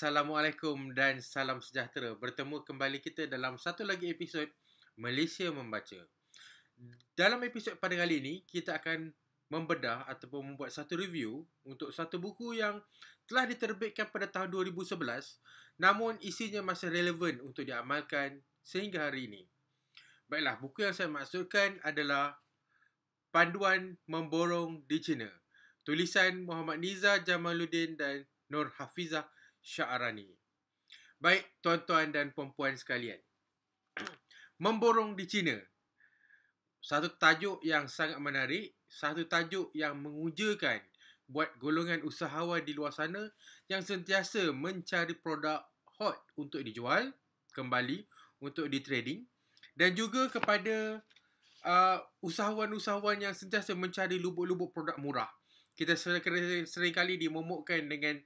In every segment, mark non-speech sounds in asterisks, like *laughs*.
Assalamualaikum dan salam sejahtera. Bertemu kembali kita dalam satu lagi episod Malaysia Membaca. Dalam episod pada kali ini, kita akan membedah ataupun membuat satu review untuk satu buku yang telah diterbitkan pada tahun 2011 namun isinya masih relevan untuk diamalkan sehingga hari ini. Baiklah, buku yang saya maksudkan adalah Panduan Memborong di China. Tulisan Muhammad Niza Jamaluddin dan Nur Hafizah Syarani, Baik, tuan-tuan dan puan-puan sekalian. *clears throat* Memborong di China. Satu tajuk yang sangat menarik, satu tajuk yang mengujakan buat golongan usahawan di luar sana yang sentiasa mencari produk hot untuk dijual kembali untuk di trading dan juga kepada uh, usahawan-usahawan yang sentiasa mencari lubuk-lubuk produk murah. Kita sering, sering kali dimomokkan dengan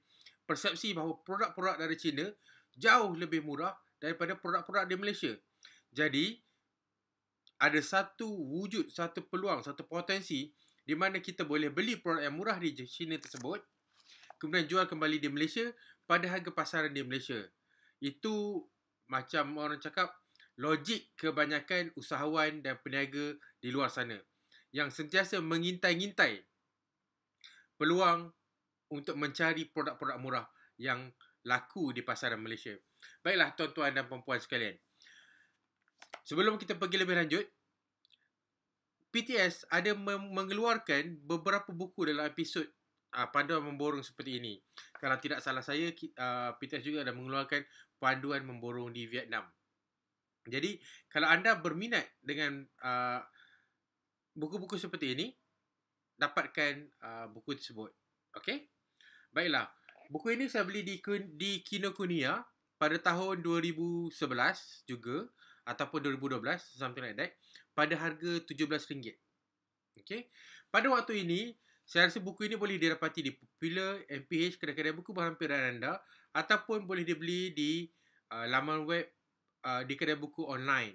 persepsi bahawa produk-produk dari China jauh lebih murah daripada produk-produk di Malaysia. Jadi, ada satu wujud, satu peluang, satu potensi di mana kita boleh beli produk yang murah di China tersebut kemudian jual kembali di Malaysia pada harga pasaran di Malaysia. Itu macam orang cakap logik kebanyakan usahawan dan peniaga di luar sana yang sentiasa mengintai-ngintai peluang untuk mencari produk-produk murah yang laku di pasaran Malaysia. Baiklah tuan-tuan dan puan-puan sekalian. Sebelum kita pergi lebih lanjut, PTS ada mengeluarkan beberapa buku dalam episod uh, panduan memborong seperti ini. Kalau tidak salah saya, uh, ah, PTS juga ada mengeluarkan panduan memborong di Vietnam. Jadi, kalau anda berminat dengan uh, buku-buku seperti ini, dapatkan uh, buku tersebut. Okey? Baiklah. Buku ini saya beli di, di Kinokuniya pada tahun 2011 juga ataupun 2012 something like that pada harga RM17. Okey. Pada waktu ini saya rasa buku ini boleh didapati di popular MPH kedai-kedai buku berhampiran anda ataupun boleh dibeli di uh, laman web uh, di kedai buku online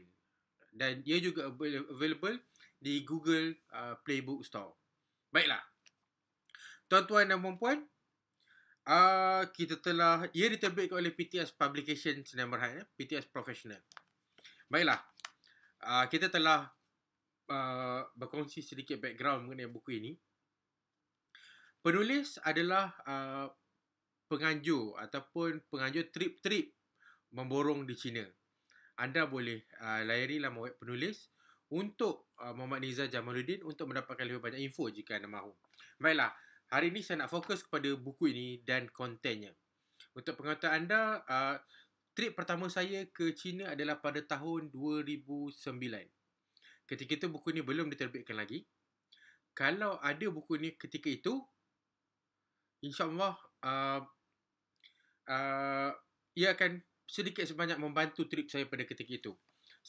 dan ia juga available di Google uh, Playbook Store. Baiklah. Tuan-tuan dan puan-puan, Uh, kita telah ia diterbitkan oleh PTS Publication Sdn Bhd eh? PTS Professional. Baiklah. Uh, kita telah uh, berkongsi sedikit background mengenai buku ini. Penulis adalah uh, penganjur ataupun penganjur trip-trip memborong di China. Anda boleh uh, layari laman web penulis untuk uh, Muhammad Nizar Jamaluddin untuk mendapatkan lebih banyak info jika anda mahu. Baiklah. Hari ini saya nak fokus kepada buku ini dan kontennya. Untuk pengetahuan anda, uh, trip pertama saya ke China adalah pada tahun 2009. Ketika itu buku ini belum diterbitkan lagi. Kalau ada buku ini ketika itu, insyaAllah uh, uh, ia akan sedikit sebanyak membantu trip saya pada ketika itu.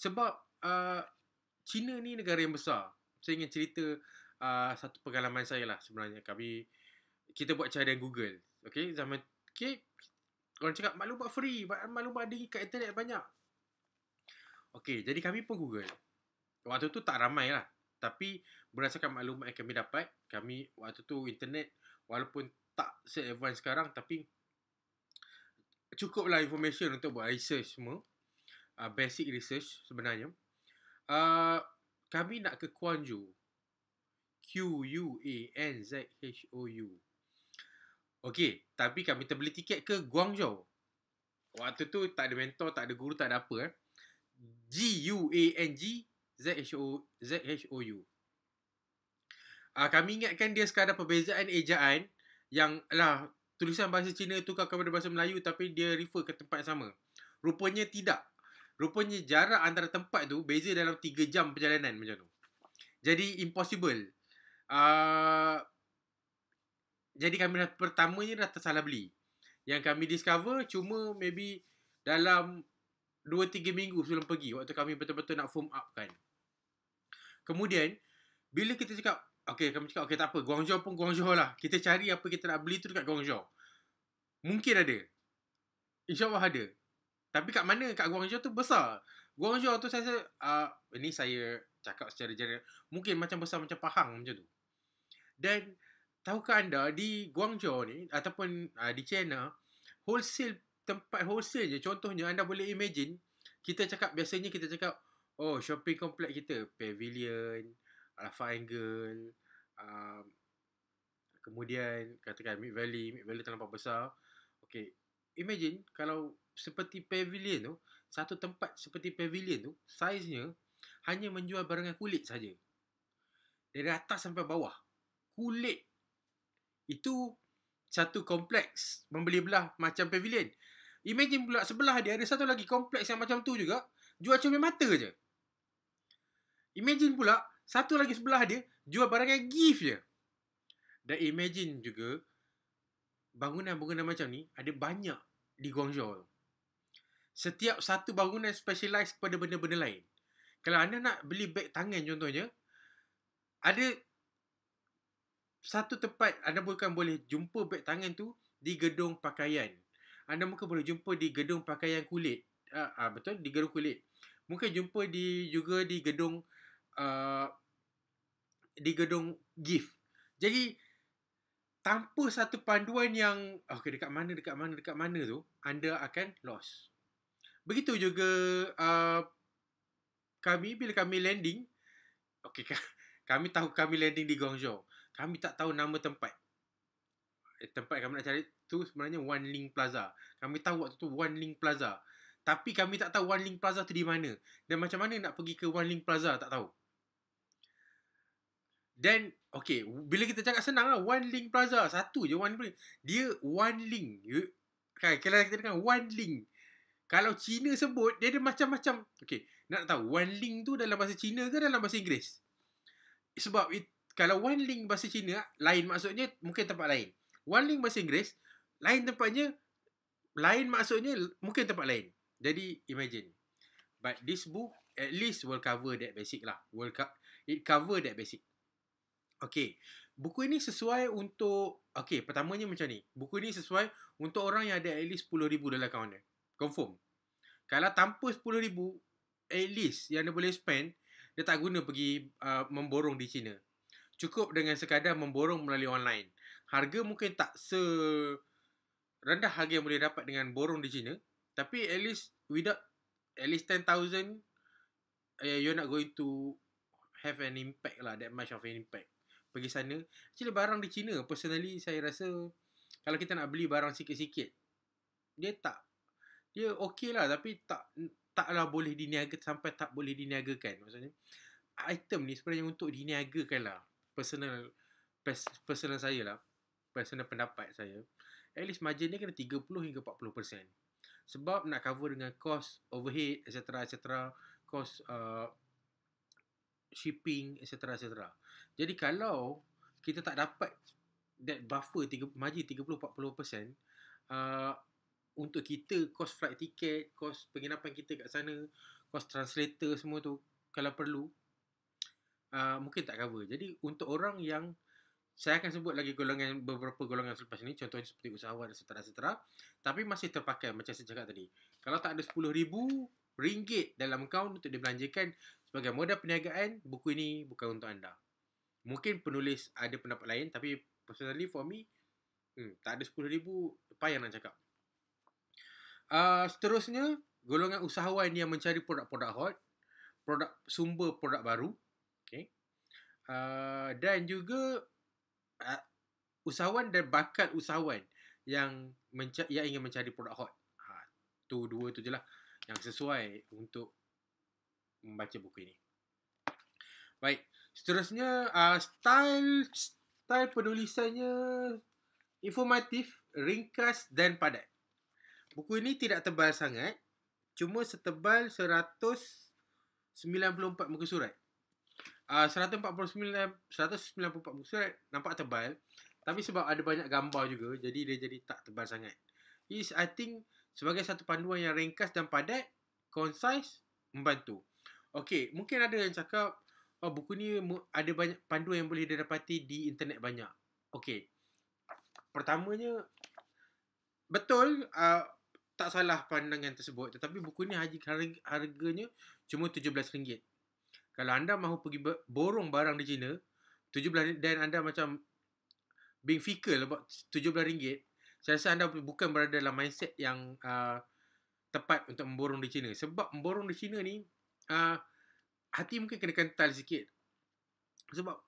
Sebab uh, China ni negara yang besar. Saya ingin cerita uh, satu pengalaman saya lah sebenarnya. Kami kita buat cara Google. Okay, zaman okay. Orang cakap maklumat free, maklumat ada kat internet banyak. Okay, jadi kami pun Google. Waktu tu tak ramai lah. Tapi berdasarkan maklumat yang kami dapat, kami waktu tu internet walaupun tak se-advance sekarang tapi cukup lah information untuk buat research semua. Uh, basic research sebenarnya. Uh, kami nak ke Kuanju. Q-U-A-N-Z-H-O-U. Okey, tapi kami terbeli tiket ke Guangzhou. Waktu tu tak ada mentor, tak ada guru, tak ada apa eh. G-U-A-N-G Z-H-O-U uh, ah, Kami ingatkan dia sekadar perbezaan ejaan Yang lah Tulisan bahasa Cina tukar kepada bahasa Melayu Tapi dia refer ke tempat yang sama Rupanya tidak Rupanya jarak antara tempat tu Beza dalam 3 jam perjalanan macam tu Jadi impossible Ah, jadi kami dah pertama ni dah tersalah beli. Yang kami discover cuma maybe dalam 2-3 minggu sebelum pergi waktu kami betul-betul nak form up kan. Kemudian, bila kita cakap, okay, kami cakap, okay, tak apa, Guangzhou pun Guangzhou lah. Kita cari apa kita nak beli tu dekat Guangzhou. Mungkin ada. InsyaAllah ada. Tapi kat mana? Kat Guangzhou tu besar. Guangzhou tu saya rasa, uh, ini saya cakap secara general, mungkin macam besar macam Pahang macam tu. Dan tahukah anda di Guangzhou ni ataupun uh, di China, wholesale tempat wholesale je contohnya anda boleh imagine kita cakap biasanya kita cakap oh shopping complex kita pavilion alpha angle um, kemudian katakan mid valley mid valley terlalu besar okey imagine kalau seperti pavilion tu satu tempat seperti pavilion tu saiznya hanya menjual barangan kulit saja dari atas sampai bawah kulit. Itu satu kompleks membeli belah macam pavilion. Imagine pula sebelah dia ada satu lagi kompleks yang macam tu juga. Jual cumi mata je. Imagine pula satu lagi sebelah dia jual barang yang gift je. Dan imagine juga bangunan-bangunan macam ni ada banyak di Guangzhou. Setiap satu bangunan specialised kepada benda-benda lain. Kalau anda nak beli beg tangan contohnya, ada satu tempat anda bukan boleh jumpa beg tangan tu di gedung pakaian. Anda mungkin boleh jumpa di gedung pakaian kulit. Uh, uh, betul? Di gedung kulit. Mungkin jumpa di juga di gedung uh, di gedung gift. Jadi, tanpa satu panduan yang okay, dekat mana, dekat mana, dekat mana tu, anda akan lost. Begitu juga uh, kami bila kami landing. Okay, *laughs* kami tahu kami landing di Guangzhou kami tak tahu nama tempat. Eh, tempat kami nak cari tu sebenarnya One Link Plaza. Kami tahu waktu tu One Link Plaza. Tapi kami tak tahu One Link Plaza tu di mana. Dan macam mana nak pergi ke One Link Plaza, tak tahu. Then, okay, bila kita cakap senang lah, One Link Plaza, satu je One Link. Dia One Link. You, kan, kalau kita dengar One Link. Kalau Cina sebut, dia ada macam-macam. Okay, nak tahu One Link tu dalam bahasa Cina ke dalam bahasa Inggeris? Sebab it, kalau one link bahasa Cina, lain maksudnya mungkin tempat lain. One link bahasa Inggeris, lain tempatnya, lain maksudnya mungkin tempat lain. Jadi, imagine. But this book at least will cover that basic lah. Will co- it cover that basic. Okay. Buku ini sesuai untuk, okay, pertamanya macam ni. Buku ini sesuai untuk orang yang ada at least RM10,000 dalam kawan dia. Confirm. Kalau tanpa RM10,000, at least yang dia boleh spend, dia tak guna pergi uh, memborong di China cukup dengan sekadar memborong melalui online. Harga mungkin tak serendah harga yang boleh dapat dengan borong di China, tapi at least without at least 10,000 uh, eh, you're not going to have an impact lah that much of an impact pergi sana actually barang di China personally saya rasa kalau kita nak beli barang sikit-sikit dia tak dia okay lah tapi tak taklah boleh diniaga sampai tak boleh diniagakan maksudnya item ni sebenarnya untuk diniagakan lah personal personal saya lah personal pendapat saya at least margin dia kena 30 hingga 40% sebab nak cover dengan cost overhead etc etc cost uh, shipping etc etc jadi kalau kita tak dapat that buffer margin 30 40% uh, untuk kita cost flight ticket cost penginapan kita kat sana cost translator semua tu kalau perlu uh, mungkin tak cover. Jadi untuk orang yang saya akan sebut lagi golongan beberapa golongan selepas ini contohnya seperti usahawan dan seterusnya, seterusnya tapi masih terpakai macam saya cakap tadi. Kalau tak ada rm ringgit dalam akaun untuk dibelanjakan sebagai modal perniagaan, buku ini bukan untuk anda. Mungkin penulis ada pendapat lain tapi personally for me hmm, tak ada RM10,000 yang nak cakap. Uh, seterusnya, golongan usahawan yang mencari produk-produk hot, produk sumber produk baru, Ah, dan juga uh, usahawan dan bakat usahawan yang menca- yang ingin mencari produk hot. Ah, tu dua tu je lah yang sesuai untuk membaca buku ini. Baik, seterusnya uh, style style penulisannya informatif, ringkas dan padat. Buku ini tidak tebal sangat, cuma setebal 194 muka surat uh, 149 194 muka surat nampak tebal tapi sebab ada banyak gambar juga jadi dia jadi tak tebal sangat is i think sebagai satu panduan yang ringkas dan padat concise membantu okey mungkin ada yang cakap oh buku ni ada banyak panduan yang boleh didapati di internet banyak okey pertamanya betul uh, tak salah pandangan tersebut tetapi buku ni harganya cuma RM17 kalau anda mahu pergi borong barang di China 17 dan anda macam being fickle about 17 ringgit saya rasa anda bukan berada dalam mindset yang uh, tepat untuk memborong di China sebab memborong di China ni uh, hati mungkin kena kental sikit sebab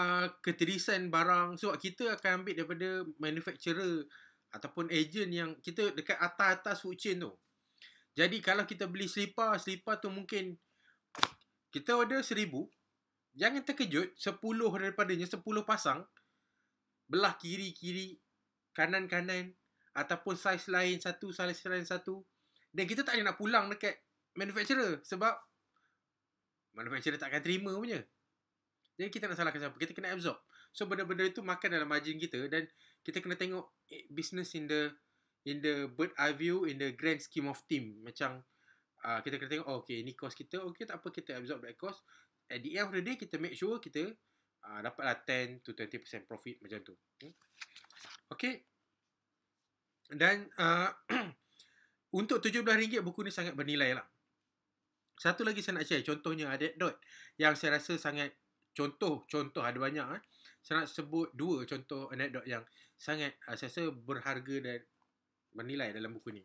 uh, keterisan barang sebab kita akan ambil daripada manufacturer ataupun agent yang kita dekat atas-atas food chain tu jadi kalau kita beli selipar, selipar tu mungkin kita order seribu Jangan terkejut Sepuluh daripadanya Sepuluh pasang Belah kiri-kiri Kanan-kanan Ataupun saiz lain satu Saiz lain satu Dan kita tak ada nak pulang dekat Manufacturer Sebab Manufacturer tak akan terima punya Jadi kita nak salahkan siapa Kita kena absorb So benda-benda itu makan dalam margin kita Dan kita kena tengok eh, Business in the In the bird eye view In the grand scheme of team Macam uh, kita kena tengok, oh, okay, ni cost kita, okay, tak apa, kita absorb that cost. At the end of the day, kita make sure kita uh, dapatlah 10 to 20% profit macam tu. Hmm. Okay. Dan uh, *clears throat* untuk RM17, buku ni sangat bernilai lah. Satu lagi saya nak share, contohnya ada dot yang saya rasa sangat contoh, contoh ada banyak eh. Saya nak sebut dua contoh anekdot yang sangat uh, saya rasa berharga dan bernilai dalam buku ni.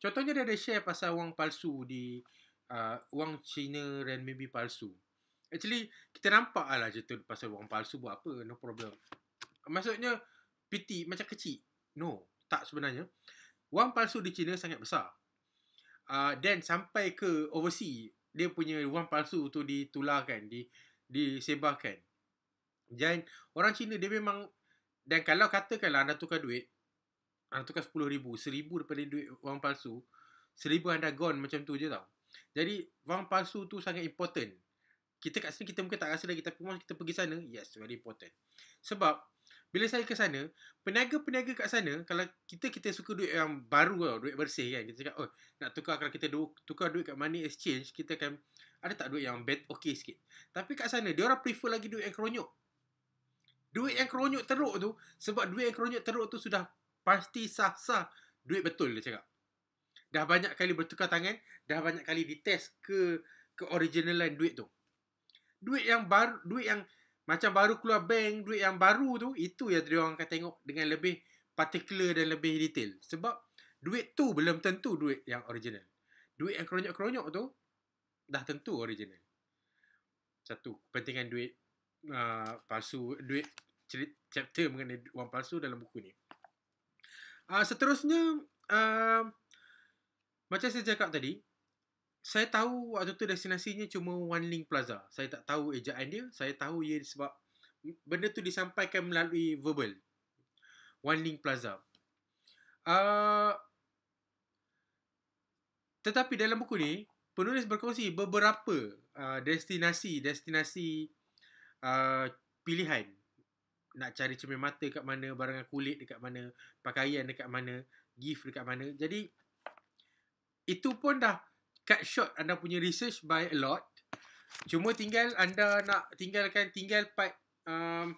Contohnya dia ada share pasal wang palsu di uh, wang Cina renminbi palsu. Actually, kita nampak lah cerita pasal wang palsu buat apa. No problem. Maksudnya, PT macam kecil. No, tak sebenarnya. Wang palsu di Cina sangat besar. Dan uh, sampai ke overseas, dia punya wang palsu tu ditularkan, di, disebarkan. Dan orang Cina dia memang, dan kalau katakanlah anda tukar duit, anda tukar sepuluh ribu. Seribu daripada duit wang palsu. Seribu anda gone macam tu je tau. Jadi, wang palsu tu sangat important. Kita kat sini, kita mungkin tak rasa lagi. Tapi once kita pergi sana, yes, very important. Sebab, bila saya ke sana, peniaga-peniaga kat sana, kalau kita kita suka duit yang baru tau, duit bersih kan. Kita cakap, oh, nak tukar. Kalau kita du- tukar duit kat money exchange, kita akan, ada tak duit yang bad, okay sikit. Tapi kat sana, dia orang prefer lagi duit yang keronyok. Duit yang keronyok teruk tu, sebab duit yang keronyok teruk tu sudah Pasti sah-sah duit betul dia cakap. Dah banyak kali bertukar tangan, dah banyak kali dites ke ke originalan duit tu. Duit yang baru, duit yang macam baru keluar bank, duit yang baru tu itu yang dia orang akan tengok dengan lebih particular dan lebih detail. Sebab duit tu belum tentu duit yang original. Duit yang keronyok-keronyok tu dah tentu original. Satu, pentingan duit uh, palsu, duit cerita, chapter mengenai wang palsu dalam buku ni. Uh, seterusnya, uh, macam saya cakap tadi, saya tahu waktu tu destinasinya cuma One Link Plaza. Saya tak tahu ejaan dia. Saya tahu ia sebab benda tu disampaikan melalui verbal. One Link Plaza. Uh, tetapi dalam buku ni, penulis berkongsi beberapa destinasi-destinasi uh, pilihan nak cari cermin mata kat mana, barangan kulit dekat mana, pakaian dekat mana, gift dekat mana. Jadi, itu pun dah cut short anda punya research by a lot. Cuma tinggal anda nak tinggalkan, tinggal part um,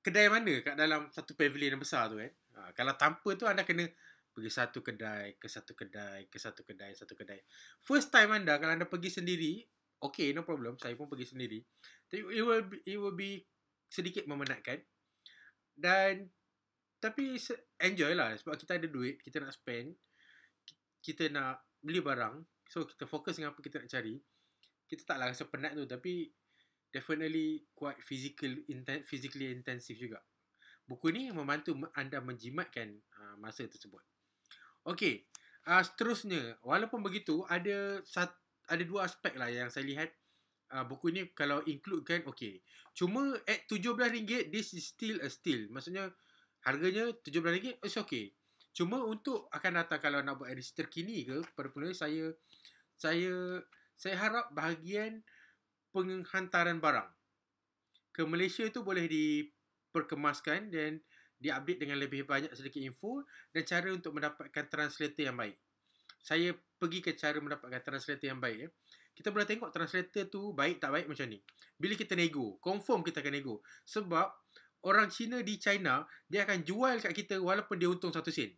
kedai mana kat dalam satu pavilion yang besar tu kan. Ha, kalau tanpa tu anda kena pergi satu kedai, ke satu kedai, ke satu kedai, satu kedai. First time anda, kalau anda pergi sendiri, okay, no problem. Saya pun pergi sendiri it will be, it will be sedikit memenatkan dan tapi enjoy lah sebab kita ada duit kita nak spend kita nak beli barang so kita fokus dengan apa kita nak cari kita taklah rasa penat tu tapi definitely quite physical inten- physically intensive juga buku ni membantu anda menjimatkan uh, masa tersebut okey uh, seterusnya walaupun begitu ada sat- ada dua aspek lah yang saya lihat uh, buku ni kalau include kan okey. Cuma at 17 ringgit this is still a steal. Maksudnya harganya 17 ringgit it's okay. Cuma untuk akan datang kalau nak buat edisi terkini ke pada penulis saya saya saya harap bahagian penghantaran barang ke Malaysia tu boleh diperkemaskan dan diupdate dengan lebih banyak sedikit info dan cara untuk mendapatkan translator yang baik. Saya pergi ke cara mendapatkan translator yang baik. Eh kita boleh tengok translator tu baik tak baik macam ni. Bila kita nego, confirm kita akan nego. Sebab orang Cina di China, dia akan jual kat kita walaupun dia untung satu sen.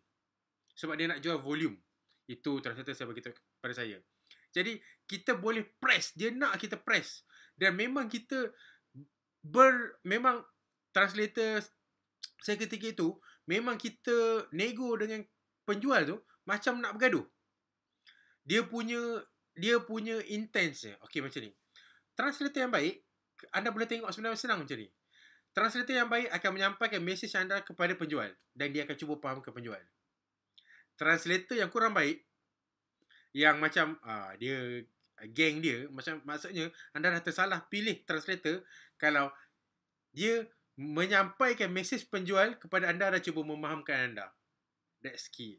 Sebab dia nak jual volume. Itu translator saya beritahu pada saya. Jadi, kita boleh press. Dia nak kita press. Dan memang kita ber... Memang translator saya ketika itu, memang kita nego dengan penjual tu macam nak bergaduh. Dia punya dia punya intense. okay macam ni. Translator yang baik, anda boleh tengok sebenarnya senang macam ni. Translator yang baik akan menyampaikan mesej anda kepada penjual dan dia akan cuba faham ke penjual. Translator yang kurang baik, yang macam uh, dia geng dia, macam maksudnya anda dah tersalah pilih translator kalau dia menyampaikan mesej penjual kepada anda dan cuba memahamkan anda. That's key.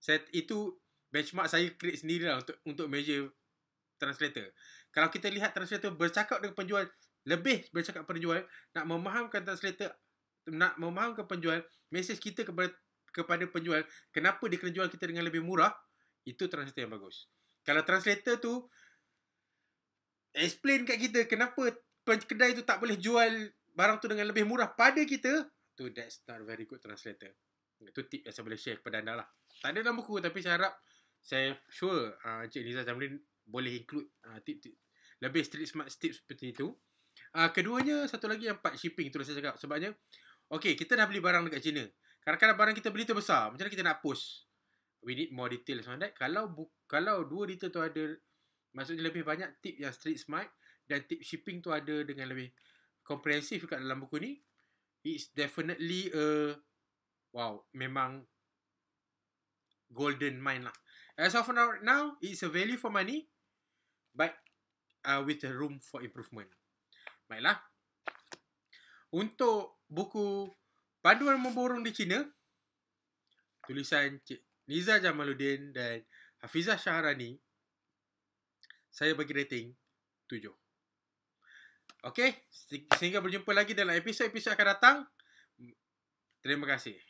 Set itu benchmark saya create sendiri lah untuk, untuk measure translator. Kalau kita lihat translator bercakap dengan penjual, lebih bercakap penjual, nak memahamkan translator, nak memahamkan penjual, mesej kita kepada, kepada penjual, kenapa dia kena jual kita dengan lebih murah, itu translator yang bagus. Kalau translator tu, explain kat kita kenapa kedai tu tak boleh jual barang tu dengan lebih murah pada kita, tu that's not very good translator. Itu tip yang saya boleh share kepada anda lah. Tak ada dalam buku tapi saya harap saya sure uh, Cik Liza Zamrin boleh include uh, tip-tip lebih street smart tips seperti itu. Uh, keduanya satu lagi yang part shipping tu saya cakap sebabnya okey kita dah beli barang dekat China. Kadang-kadang barang kita beli tu besar. Macam mana kita nak post? We need more details on that. Kalau kalau dua detail tu ada maksudnya lebih banyak tip yang street smart dan tip shipping tu ada dengan lebih komprehensif dekat dalam buku ni it's definitely a wow memang golden mine lah as of now, now it's a value for money but uh, with a room for improvement baiklah untuk buku panduan memborong di China tulisan Cik Niza Jamaluddin dan Hafizah Shaharani, saya bagi rating 7 Okey, sehingga berjumpa lagi dalam episod-episod akan datang. Terima kasih.